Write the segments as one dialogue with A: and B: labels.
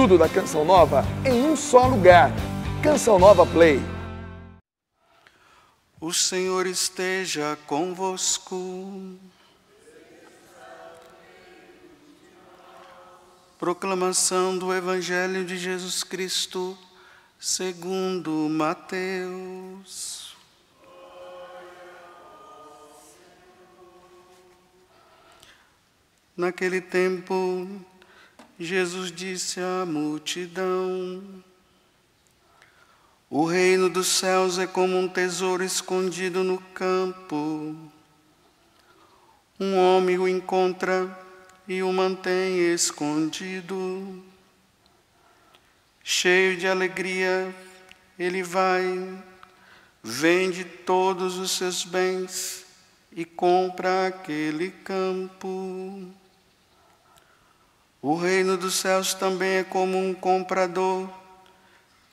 A: Tudo da Canção Nova em um só lugar. Canção Nova Play. O Senhor esteja convosco. Proclamação do Evangelho de Jesus Cristo, segundo Mateus. Naquele tempo, Jesus disse à multidão: O reino dos céus é como um tesouro escondido no campo. Um homem o encontra e o mantém escondido. Cheio de alegria, ele vai, vende todos os seus bens e compra aquele campo. O reino dos céus também é como um comprador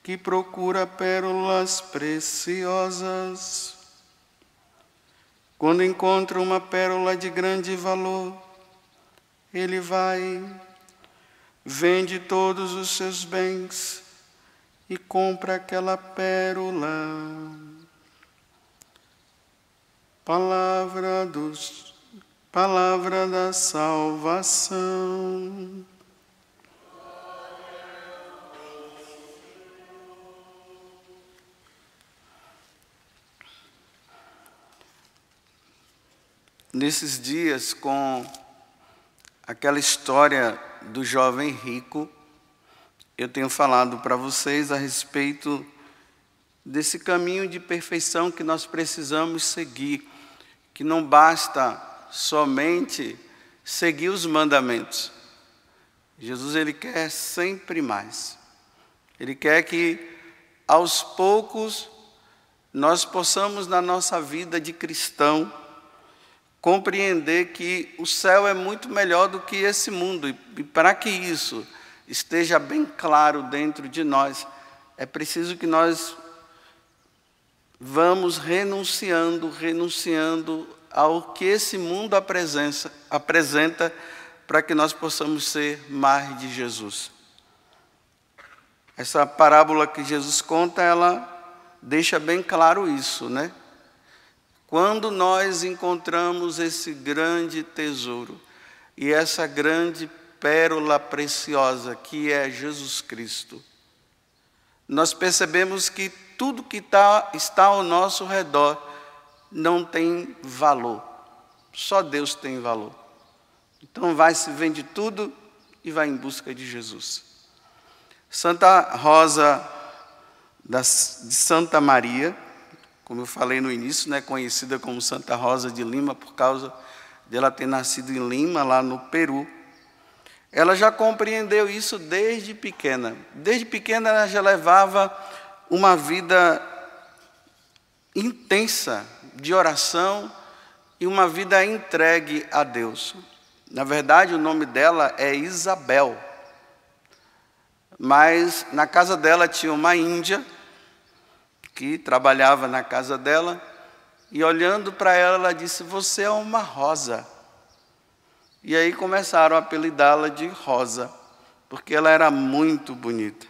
A: que procura pérolas preciosas. Quando encontra uma pérola de grande valor, ele vai, vende todos os seus bens e compra aquela pérola. Palavra dos Palavra da salvação. Nesses dias, com aquela história do jovem rico, eu tenho falado para vocês a respeito desse caminho de perfeição que nós precisamos seguir, que não basta somente seguir os mandamentos. Jesus ele quer sempre mais. Ele quer que aos poucos nós possamos na nossa vida de cristão compreender que o céu é muito melhor do que esse mundo e para que isso esteja bem claro dentro de nós, é preciso que nós vamos renunciando, renunciando ao que esse mundo apresenta, apresenta para que nós possamos ser mais de Jesus. Essa parábola que Jesus conta, ela deixa bem claro isso, né? Quando nós encontramos esse grande tesouro e essa grande pérola preciosa que é Jesus Cristo, nós percebemos que tudo que tá, está ao nosso redor não tem valor. Só Deus tem valor. Então vai, se vende tudo e vai em busca de Jesus. Santa Rosa de Santa Maria, como eu falei no início, né, conhecida como Santa Rosa de Lima por causa dela ter nascido em Lima, lá no Peru. Ela já compreendeu isso desde pequena. Desde pequena ela já levava uma vida intensa de oração e uma vida entregue a Deus. Na verdade, o nome dela é Isabel. Mas na casa dela tinha uma índia que trabalhava na casa dela e olhando para ela, ela disse: "Você é uma rosa". E aí começaram a apelidá-la de Rosa, porque ela era muito bonita.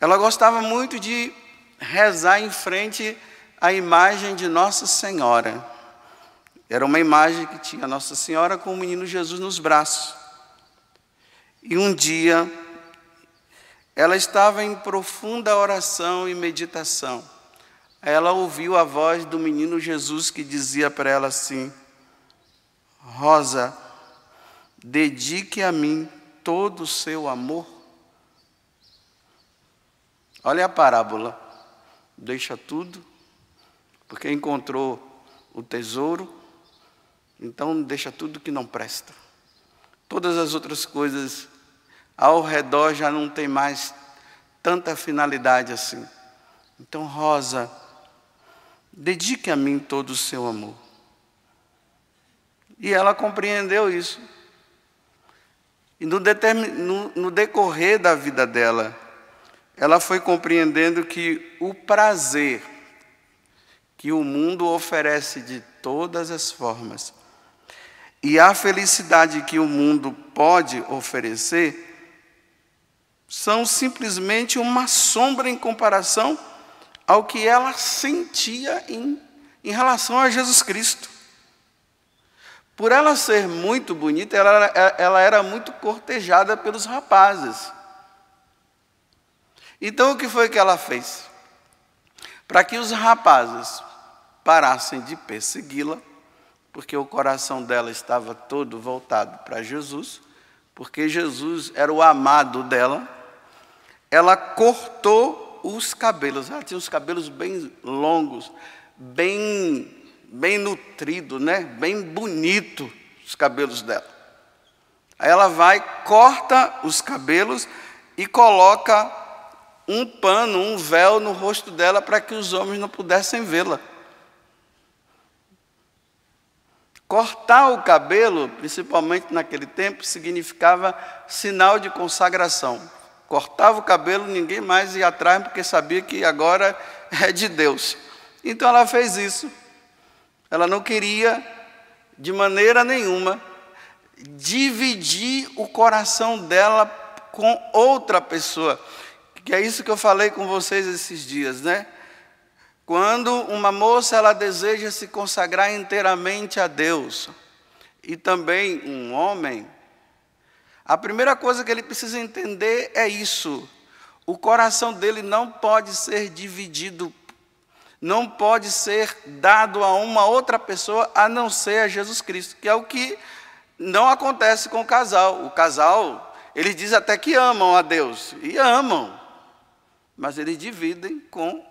A: Ela gostava muito de rezar em frente à imagem de Nossa Senhora. Era uma imagem que tinha Nossa Senhora com o menino Jesus nos braços. E um dia, ela estava em profunda oração e meditação. Ela ouviu a voz do menino Jesus que dizia para ela assim: Rosa, dedique a mim todo o seu amor. Olha a parábola deixa tudo, porque encontrou o tesouro, então deixa tudo que não presta. Todas as outras coisas ao redor já não tem mais tanta finalidade assim. Então, Rosa, dedique a mim todo o seu amor. E ela compreendeu isso. E no, no, no decorrer da vida dela, ela foi compreendendo que o prazer que o mundo oferece de todas as formas e a felicidade que o mundo pode oferecer são simplesmente uma sombra em comparação ao que ela sentia em, em relação a Jesus Cristo. Por ela ser muito bonita, ela, ela era muito cortejada pelos rapazes. Então o que foi que ela fez? Para que os rapazes parassem de persegui-la, porque o coração dela estava todo voltado para Jesus, porque Jesus era o amado dela, ela cortou os cabelos. Ela tinha os cabelos bem longos, bem bem nutrido, né? Bem bonito os cabelos dela. Aí ela vai, corta os cabelos e coloca um pano, um véu no rosto dela para que os homens não pudessem vê-la. Cortar o cabelo, principalmente naquele tempo, significava sinal de consagração. Cortava o cabelo, ninguém mais ia atrás, porque sabia que agora é de Deus. Então ela fez isso. Ela não queria, de maneira nenhuma, dividir o coração dela com outra pessoa. Que é isso que eu falei com vocês esses dias, né? Quando uma moça ela deseja se consagrar inteiramente a Deus, e também um homem, a primeira coisa que ele precisa entender é isso: o coração dele não pode ser dividido, não pode ser dado a uma outra pessoa a não ser a Jesus Cristo, que é o que não acontece com o casal. O casal, eles dizem até que amam a Deus, e amam mas eles dividem com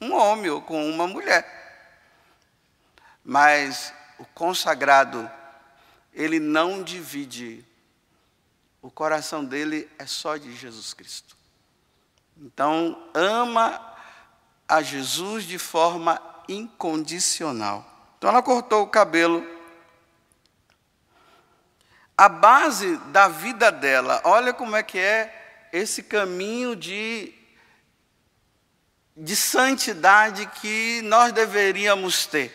A: um homem ou com uma mulher. Mas o consagrado, ele não divide. O coração dele é só de Jesus Cristo. Então, ama a Jesus de forma incondicional. Então, ela cortou o cabelo. A base da vida dela, olha como é que é esse caminho de de santidade que nós deveríamos ter.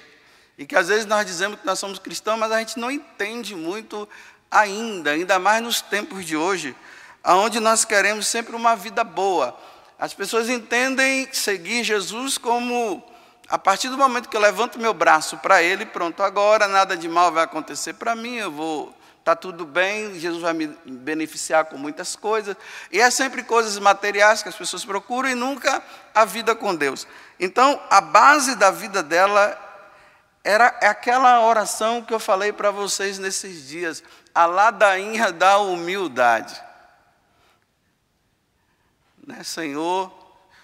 A: E que às vezes nós dizemos que nós somos cristãos, mas a gente não entende muito ainda, ainda mais nos tempos de hoje, aonde nós queremos sempre uma vida boa. As pessoas entendem seguir Jesus como a partir do momento que eu levanto meu braço para ele, pronto, agora nada de mal vai acontecer para mim, eu vou está tudo bem, Jesus vai me beneficiar com muitas coisas. E é sempre coisas materiais que as pessoas procuram e nunca a vida com Deus. Então, a base da vida dela era é aquela oração que eu falei para vocês nesses dias, a ladainha da humildade. Né, Senhor,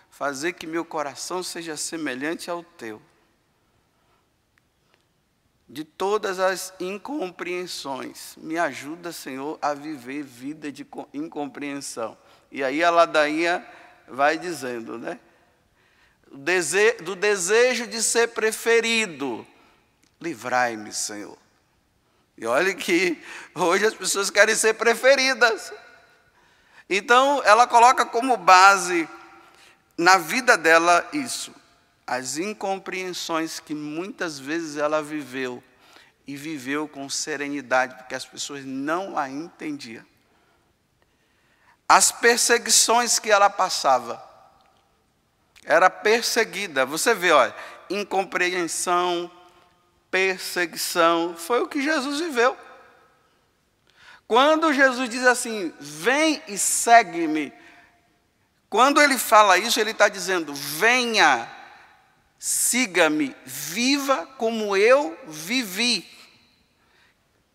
A: fazer que meu coração seja semelhante ao teu de todas as incompreensões. Me ajuda, Senhor, a viver vida de incompreensão. E aí a ladainha vai dizendo, né? Do desejo de ser preferido, livrai-me, Senhor. E olha que hoje as pessoas querem ser preferidas. Então, ela coloca como base na vida dela isso as incompreensões que muitas vezes ela viveu e viveu com serenidade, porque as pessoas não a entendiam. As perseguições que ela passava. Era perseguida. Você vê, olha, incompreensão, perseguição, foi o que Jesus viveu. Quando Jesus diz assim: Vem e segue-me. Quando ele fala isso, ele está dizendo: Venha siga-me, viva como eu vivi.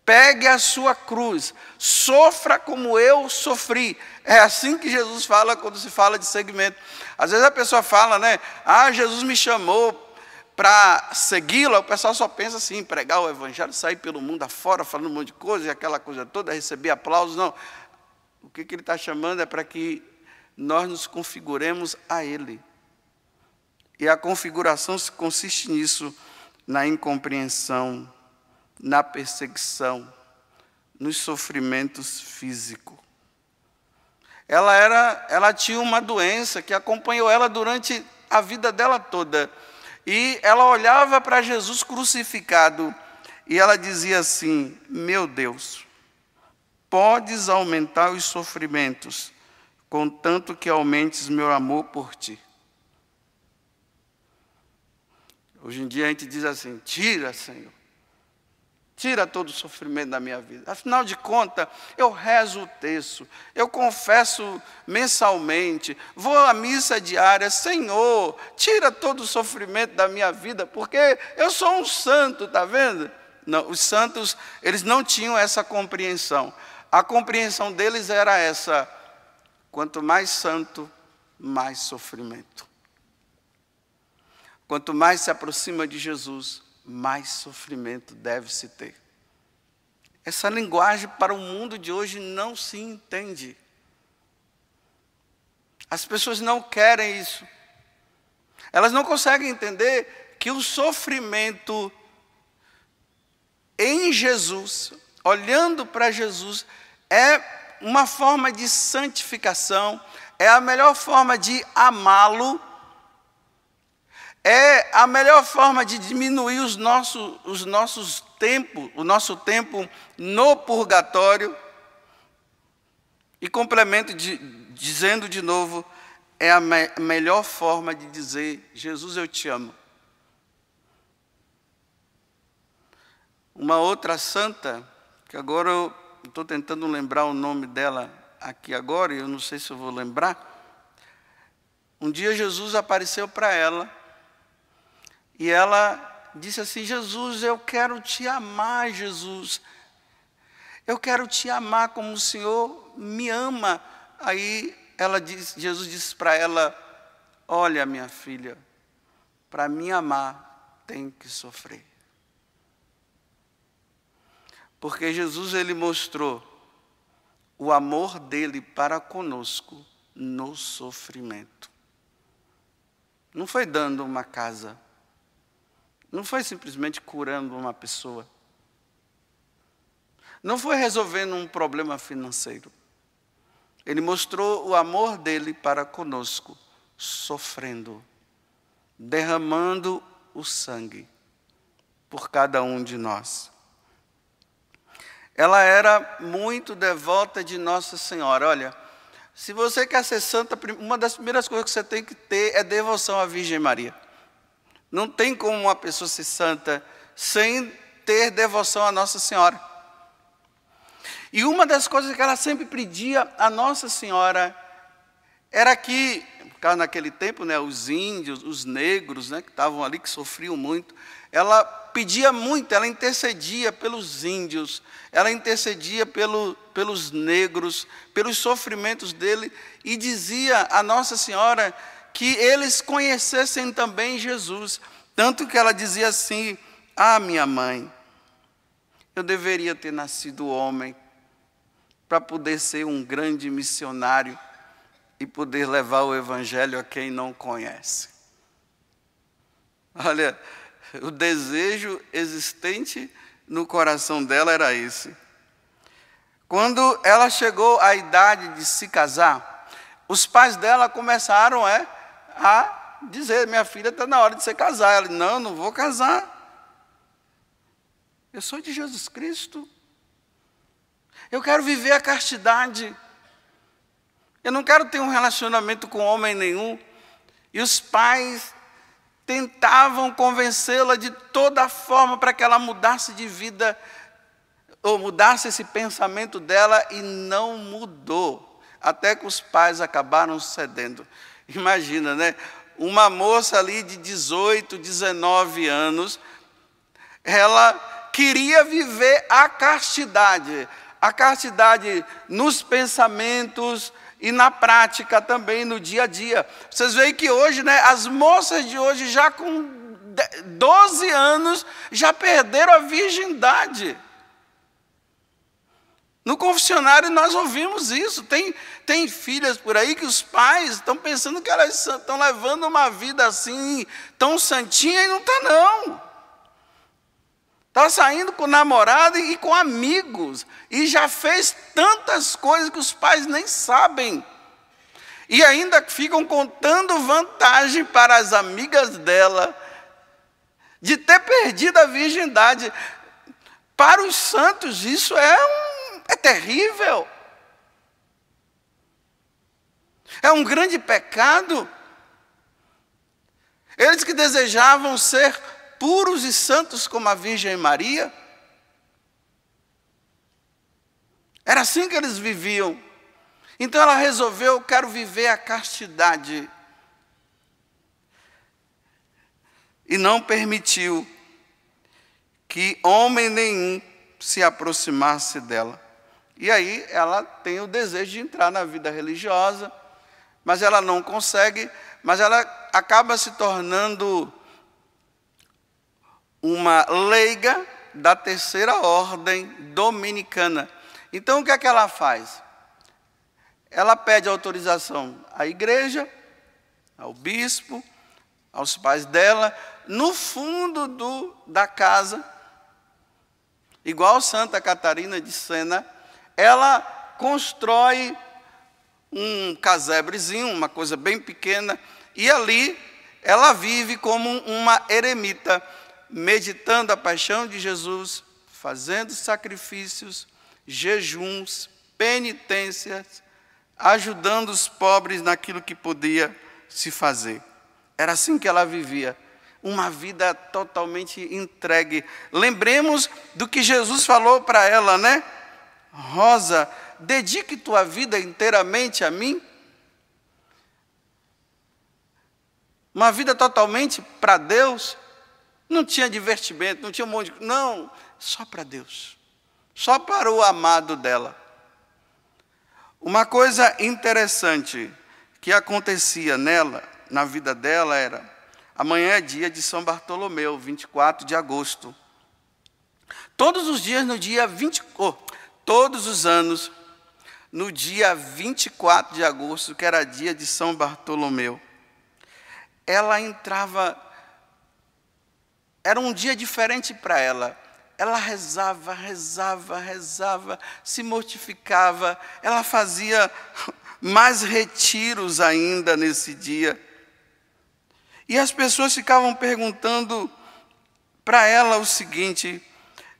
A: Pegue a sua cruz, sofra como eu sofri. É assim que Jesus fala quando se fala de segmento. Às vezes a pessoa fala, né? Ah, Jesus me chamou para segui-la, o pessoal só pensa assim, pregar o evangelho, sair pelo mundo afora, falando um monte de coisa, e aquela coisa toda, receber aplausos, não. O que, que ele está chamando é para que nós nos configuremos a ele. E a configuração consiste nisso, na incompreensão, na perseguição, nos sofrimentos físicos. Ela era, ela tinha uma doença que acompanhou ela durante a vida dela toda. E ela olhava para Jesus crucificado e ela dizia assim: "Meu Deus, podes aumentar os sofrimentos, contanto que aumentes meu amor por ti. Hoje em dia a gente diz assim: tira, Senhor. Tira todo o sofrimento da minha vida. Afinal de contas, eu rezo o texto, eu confesso mensalmente, vou à missa diária. Senhor, tira todo o sofrimento da minha vida, porque eu sou um santo, tá vendo? Não, os santos, eles não tinham essa compreensão. A compreensão deles era essa: quanto mais santo, mais sofrimento. Quanto mais se aproxima de Jesus, mais sofrimento deve-se ter. Essa linguagem para o mundo de hoje não se entende. As pessoas não querem isso. Elas não conseguem entender que o sofrimento em Jesus, olhando para Jesus, é uma forma de santificação, é a melhor forma de amá-lo é a melhor forma de diminuir os nossos, os nossos tempos, o nosso tempo no purgatório. E complemento de, dizendo de novo, é a me melhor forma de dizer: Jesus, eu te amo. Uma outra santa, que agora eu estou tentando lembrar o nome dela aqui agora, e eu não sei se eu vou lembrar. Um dia Jesus apareceu para ela e ela disse assim: Jesus, eu quero te amar, Jesus. Eu quero te amar como o Senhor me ama. Aí ela diz, Jesus disse para ela: Olha, minha filha, para me amar tem que sofrer. Porque Jesus ele mostrou o amor dele para conosco no sofrimento. Não foi dando uma casa não foi simplesmente curando uma pessoa. Não foi resolvendo um problema financeiro. Ele mostrou o amor dele para conosco, sofrendo, derramando o sangue por cada um de nós. Ela era muito devota de Nossa Senhora. Olha, se você quer ser santa, uma das primeiras coisas que você tem que ter é devoção à Virgem Maria. Não tem como uma pessoa ser santa sem ter devoção a Nossa Senhora. E uma das coisas que ela sempre pedia a Nossa Senhora era que, porque naquele tempo, né, os índios, os negros, né, que estavam ali, que sofriam muito, ela pedia muito, ela intercedia pelos índios, ela intercedia pelo, pelos negros, pelos sofrimentos dele, e dizia a Nossa Senhora que eles conhecessem também Jesus. Tanto que ela dizia assim: Ah, minha mãe, eu deveria ter nascido homem para poder ser um grande missionário e poder levar o Evangelho a quem não conhece. Olha, o desejo existente no coração dela era esse. Quando ela chegou à idade de se casar, os pais dela começaram, é, a dizer: minha filha está na hora de você casar. Ela não, não vou casar. Eu sou de Jesus Cristo. Eu quero viver a castidade. Eu não quero ter um relacionamento com homem nenhum. E os pais tentavam convencê-la de toda forma para que ela mudasse de vida ou mudasse esse pensamento dela e não mudou. Até que os pais acabaram cedendo. Imagina, né? Uma moça ali de 18, 19 anos, ela queria viver a castidade, a castidade nos pensamentos e na prática também, no dia a dia. Vocês veem que hoje, né, as moças de hoje, já com 12 anos, já perderam a virgindade. No confessionário nós ouvimos isso. Tem, tem filhas por aí que os pais estão pensando que elas estão levando uma vida assim, tão santinha, e não está não. Está saindo com namorada e com amigos. E já fez tantas coisas que os pais nem sabem. E ainda ficam contando vantagem para as amigas dela de ter perdido a virgindade. Para os santos, isso é um terrível. É um grande pecado. Eles que desejavam ser puros e santos como a Virgem Maria, era assim que eles viviam. Então ela resolveu, eu quero viver a castidade. E não permitiu que homem nenhum se aproximasse dela. E aí ela tem o desejo de entrar na vida religiosa, mas ela não consegue, mas ela acaba se tornando uma leiga da terceira ordem dominicana. Então o que é que ela faz? Ela pede autorização à igreja, ao bispo, aos pais dela, no fundo do, da casa, igual Santa Catarina de Sena, ela constrói um casebrezinho, uma coisa bem pequena, e ali ela vive como uma eremita, meditando a paixão de Jesus, fazendo sacrifícios, jejuns, penitências, ajudando os pobres naquilo que podia se fazer. Era assim que ela vivia, uma vida totalmente entregue. Lembremos do que Jesus falou para ela, né? Rosa, dedique tua vida inteiramente a mim? Uma vida totalmente para Deus? Não tinha divertimento, não tinha um monte de. Não, só para Deus. Só para o amado dela. Uma coisa interessante que acontecia nela, na vida dela, era: amanhã é dia de São Bartolomeu, 24 de agosto. Todos os dias, no dia 24. Oh, todos os anos, no dia 24 de agosto, que era dia de São Bartolomeu, ela entrava. Era um dia diferente para ela. Ela rezava, rezava, rezava, se mortificava, ela fazia mais retiros ainda nesse dia. E as pessoas ficavam perguntando para ela o seguinte: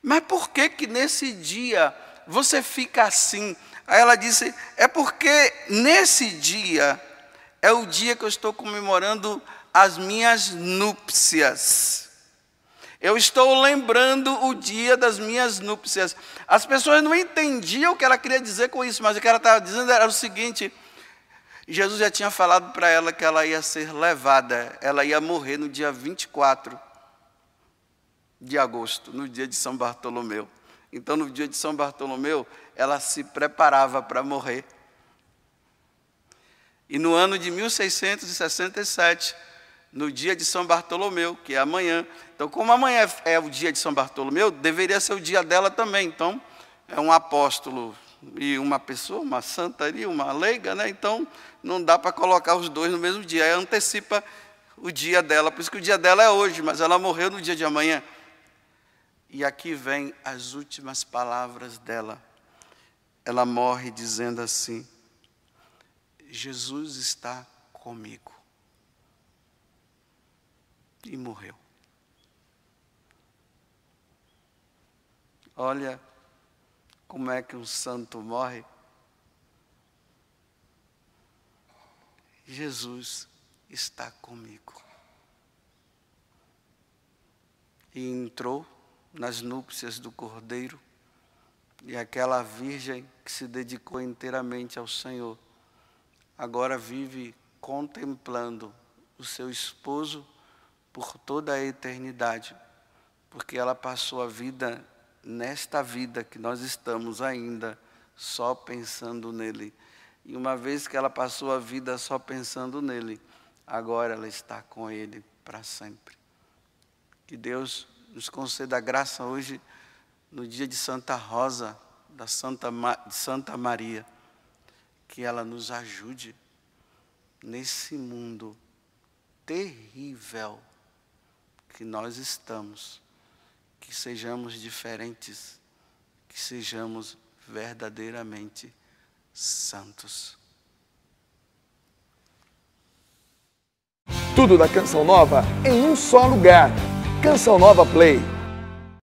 A: mas por que que nesse dia você fica assim? Aí ela disse: É porque nesse dia é o dia que eu estou comemorando as minhas núpcias. Eu estou lembrando o dia das minhas núpcias. As pessoas não entendiam o que ela queria dizer com isso, mas o que ela estava dizendo era o seguinte: Jesus já tinha falado para ela que ela ia ser levada, ela ia morrer no dia 24 de agosto, no dia de São Bartolomeu. Então, no dia de São Bartolomeu, ela se preparava para morrer. E no ano de 1667, no dia de São Bartolomeu, que é amanhã. Então, como amanhã é, é o dia de São Bartolomeu, deveria ser o dia dela também. Então, é um apóstolo e uma pessoa, uma santa ali, uma leiga, né? Então, não dá para colocar os dois no mesmo dia. Aí antecipa o dia dela. Por isso que o dia dela é hoje, mas ela morreu no dia de amanhã. E aqui vem as últimas palavras dela. Ela morre dizendo assim: Jesus está comigo. E morreu. Olha como é que um santo morre. Jesus está comigo. E entrou nas núpcias do Cordeiro, e aquela virgem que se dedicou inteiramente ao Senhor, agora vive contemplando o seu esposo por toda a eternidade, porque ela passou a vida nesta vida que nós estamos ainda só pensando nele. E uma vez que ela passou a vida só pensando nele, agora ela está com ele para sempre. Que Deus nos conceda a graça hoje, no dia de Santa Rosa, da Santa, de Santa Maria, que ela nos ajude nesse mundo terrível que nós estamos, que sejamos diferentes, que sejamos verdadeiramente santos. Tudo da Canção Nova em um só lugar Canção Nova Play.